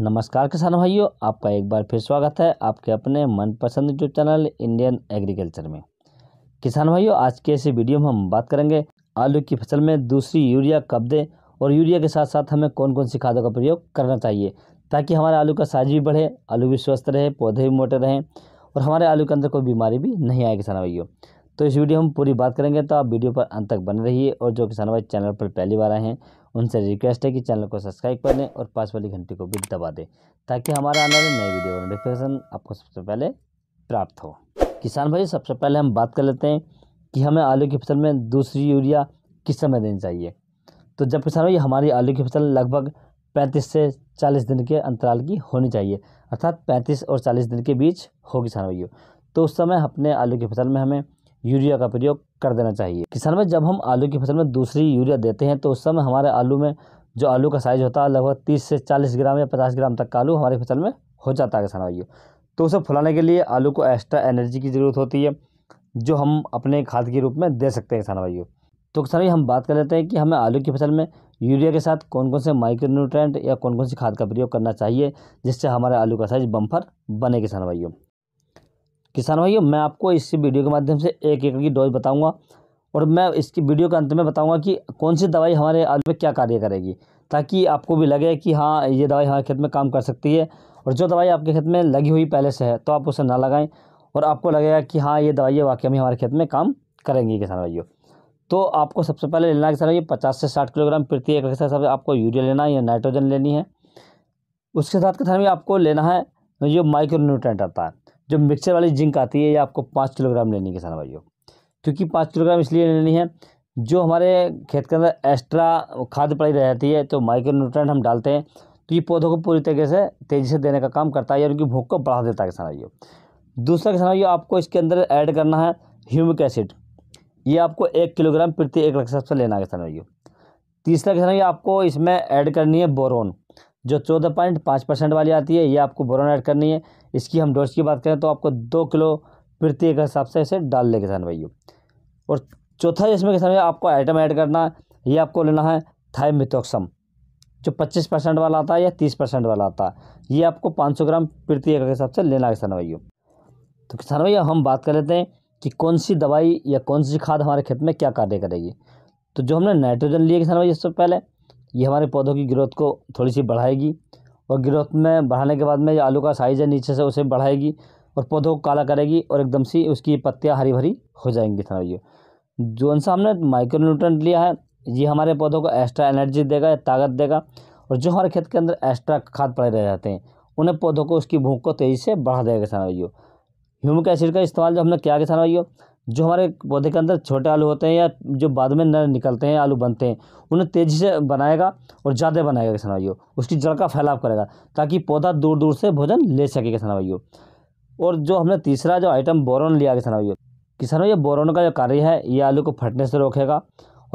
नमस्कार किसान भाइयों आपका एक बार फिर स्वागत है आपके अपने मनपसंद यूट्यूब चैनल इंडियन एग्रीकल्चर में किसान भाइयों आज के इस वीडियो में हम बात करेंगे आलू की फसल में दूसरी यूरिया कब दें और यूरिया के साथ साथ हमें कौन कौन सी खादों का प्रयोग करना चाहिए ताकि हमारे आलू का साइज भी बढ़े आलू भी स्वस्थ रहे पौधे भी मोटे रहें और हमारे आलू के अंदर कोई बीमारी भी नहीं आए किसान भाइयों तो इस वीडियो हम पूरी बात करेंगे तो आप वीडियो पर अंत तक बने रहिए और जो किसान भाई चैनल पर पहली बार आए हैं उनसे रिक्वेस्ट है कि चैनल को सब्सक्राइब कर लें और पास वाली घंटी को भी दबा दें ताकि हमारे आने वाले नए वीडियो का नोटिफिकेशन आपको सबसे पहले प्राप्त हो किसान भाई सबसे पहले हम बात कर लेते हैं कि हमें आलू की फसल में दूसरी यूरिया किस समय देनी चाहिए तो जब किसान भाई हमारी आलू की फसल लगभग पैंतीस से चालीस दिन के अंतराल की होनी चाहिए अर्थात पैंतीस और चालीस दिन के बीच हो किसान भाइयों तो उस समय अपने आलू की फसल में हमें यूरिया का प्रयोग कर देना चाहिए किसान में जब हम आलू की फसल में दूसरी यूरिया देते हैं तो उस समय हमारे आलू में जो आलू का साइज़ होता है लगभग तीस से चालीस ग्राम या पचास ग्राम तक का आलू हमारी फसल में हो जाता है किसान भाइयों तो उसे फुलाने के लिए आलू को एक्स्ट्रा एनर्जी की ज़रूरत होती है जो हम अपने खाद के रूप में दे सकते हैं किसान भाइयों तो किसान भाई हम बात कर लेते हैं कि हमें आलू की फसल में यूरिया के साथ कौन कौन से माइक्रो न्यूट्रेंट या कौन कौन सी खाद का प्रयोग करना चाहिए जिससे हमारे आलू का साइज़ बम्फर बने किसान भाइयों किसान भाइयों मैं आपको इस वीडियो के माध्यम से एक एकड़ की डोज बताऊंगा और मैं इसकी वीडियो के अंत में बताऊंगा कि कौन सी दवाई हमारे आलू में क्या कार्य करेगी ताकि आपको भी लगे कि हाँ ये दवाई हमारे खेत में काम कर सकती है और जो दवाई आपके खेत में लगी हुई पहले से है तो आप उसे ना लगाएं और आपको लगेगा कि हाँ ये है वाकई में हमारे खेत में काम करेंगी किसान भाइयों तो आपको सबसे पहले लेना है किसान भाइयों पचास से साठ किलोग्राम प्रति एकड़ के साथ आपको यूरिया लेना है या नाइट्रोजन लेनी है उसके साथ किसान भाई आपको लेना है जो माइक्रो न्यूट्रेंट आता है जो मिक्सचर वाली जिंक आती है ये आपको पाँच किलोग्राम लेनी किसान भाइयों क्योंकि पाँच किलोग्राम इसलिए लेनी है जो हमारे खेत के अंदर एक्स्ट्रा खाद पड़ी रहती है तो माइक्रो न्यूट्रेंट हम डालते हैं तो ये पौधों को पूरी तरीके से तेज़ी से देने का काम करता है या उनकी भूख को बढ़ा देता है किसान भाइयों दूसरा किसान भाइयों आपको इसके अंदर ऐड करना है ह्यूमिक एसिड ये आपको एक किलोग्राम प्रति एक लक्ष्य से लेना है किसान भाइयों तीसरा किसान भाइयों आपको इसमें ऐड करनी है बोरोन जो चौदह पॉइंट पाँच परसेंट वाली आती है ये आपको बोरोन ऐड करनी है इसकी हम डोज की बात करें तो आपको दो किलो प्रति एक हिसाब से इसे डाल ले किसान भाइयों और चौथा इसमें किसान भाई आपको आइटम ऐड करना है ये आपको लेना है थाइमिथोक्सम जो पच्चीस परसेंट वाला आता है या तीस परसेंट वाला आता है ये आपको पाँच सौ ग्राम प्रति एकड़ के हिसाब से लेना है किसान भाइयों तो किसान भाई हम बात कर लेते हैं कि कौन सी दवाई या कौन सी खाद हमारे खेत में क्या कार्य करेगी तो जो हमने नाइट्रोजन लिए किसान भाई इससे पहले ये हमारे पौधों की ग्रोथ को थोड़ी सी बढ़ाएगी और ग्रोथ में बढ़ाने के बाद में ये आलू का साइज़ है नीचे से उसे बढ़ाएगी और पौधों को काला करेगी और एकदम सी उसकी पत्तियाँ हरी भरी हो जाएंगी थोड़ा तो जो सा हमने माइक्रोन्यूट्रेंट लिया है ये हमारे पौधों को एक्स्ट्रा एनर्जी देगा ताकत देगा और जो हमारे खेत के अंदर एक्स्ट्रा खाद पड़े रह जाते हैं उन्हें पौधों को उसकी भूख को तेज़ी से बढ़ा देगा किसान भाइयों ह्यूमिक एसिड का इस्तेमाल जो हमने किया किसान भाइयों जो हमारे पौधे के अंदर छोटे आलू होते हैं या जो बाद में नर निकलते हैं आलू बनते हैं उन्हें तेज़ी से बनाएगा और ज़्यादा बनाएगा किसान भाइयों उसकी जड़ का फैलाव करेगा ताकि पौधा दूर दूर से भोजन ले सके किसान भाइयों और जो हमने तीसरा जो आइटम बोरोन लिया किसान भाइयों किसान ये बोरोन का जो कार्य है ये आलू को फटने से रोकेगा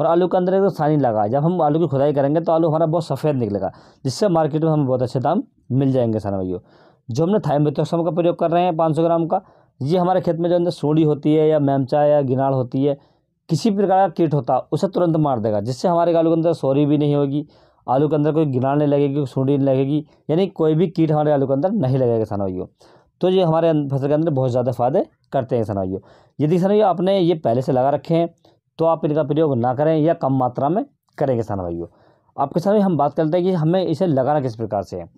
और आलू के अंदर एकदम तो सानी लगा जब हम आलू की खुदाई करेंगे तो आलू हमारा बहुत सफ़ेद निकलेगा जिससे मार्केट में हमें बहुत अच्छे दाम मिल जाएंगे किसान भाइयों जो हमने थाइमेथोक्सम का प्रयोग कर रहे हैं पाँच सौ ग्राम का ये हमारे खेत में जो अंदर सोड़ी होती है या मैमचा या गिनाड़ होती है किसी प्रकार का कीट होता है उसे तुरंत मार देगा जिससे हमारे आलू के अंदर सोरी भी नहीं होगी आलू के अंदर कोई गिनाड़ नहीं लगेगी कोई सूढ़ी नहीं लगेगी यानी कोई भी कीट हमारे आलू के अंदर नहीं लगेगा किसान भाइयों तो ये हमारे अं-, फसल के अंदर बहुत ज़्यादा फायदे करते हैं किसान भाइयों यदि किसान भाइयों आपने ये पहले से लगा रखे हैं तो आप इनका प्रयोग ना करें या कम मात्रा में करें किसान भाइयों आप किसान भाई हम बात करते हैं कि हमें इसे लगाना किस प्रकार से है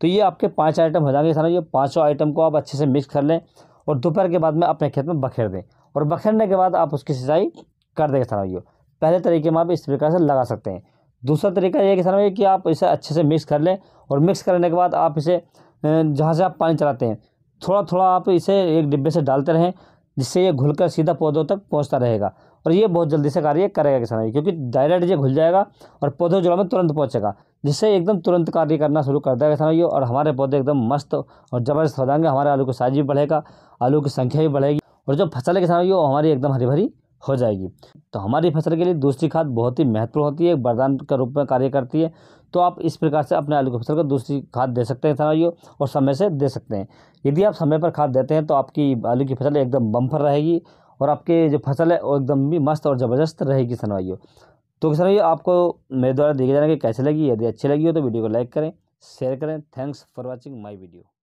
तो ये आपके पाँच आइटम हो जाएंगे किसान भाइयों पाँचों आइटम को आप अच्छे से मिक्स कर लें और दोपहर के बाद में अपने खेत में बखेर दें और बखेरने के बाद आप उसकी सिंचाई कर दें किसान भाइयों पहले तरीके में आप इस प्रकार से लगा सकते हैं दूसरा तरीका ये किसान भाई कि आप इसे अच्छे से मिक्स कर लें और मिक्स करने के बाद आप इसे जहाँ से आप पानी चलाते हैं थोड़ा थोड़ा आप इसे एक डिब्बे से डालते रहें जिससे ये घुलकर सीधा पौधों तक पहुँचता रहेगा और ये बहुत जल्दी से कार्य करेगा किसान भाई क्योंकि डायरेक्ट ये घुल जाएगा और पौधों जुड़ा में तुरंत पहुँचेगा जिससे एकदम तुरंत कार्य करना शुरू कर देगा किसान और हमारे पौधे एकदम मस्त और ज़बरदस्त हो जाएंगे हमारे आलू का साइज भी बढ़ेगा आलू की संख्या भी बढ़ेगी और जो फसल है किसान वो हमारी एकदम हरी भरी हो जाएगी तो हमारी फसल के लिए दूसरी खाद बहुत ही महत्वपूर्ण होती है एक वरदान के रूप में कार्य करती है तो आप इस प्रकार से अपने आलू की फसल को दूसरी खाद दे सकते हैं किसानों और समय से दे सकते हैं यदि आप समय पर खाद देते हैं तो आपकी आलू की फसल एकदम बम्फर रहेगी और आपके जो फसल है वो एकदम भी मस्त और ज़बरदस्त रहेगी किसान तो सर ये आपको मेरे द्वारा देखे जाना कि कैसे लगी यदि अच्छी लगी हो तो वीडियो को लाइक करें शेयर करें thanks for watching my video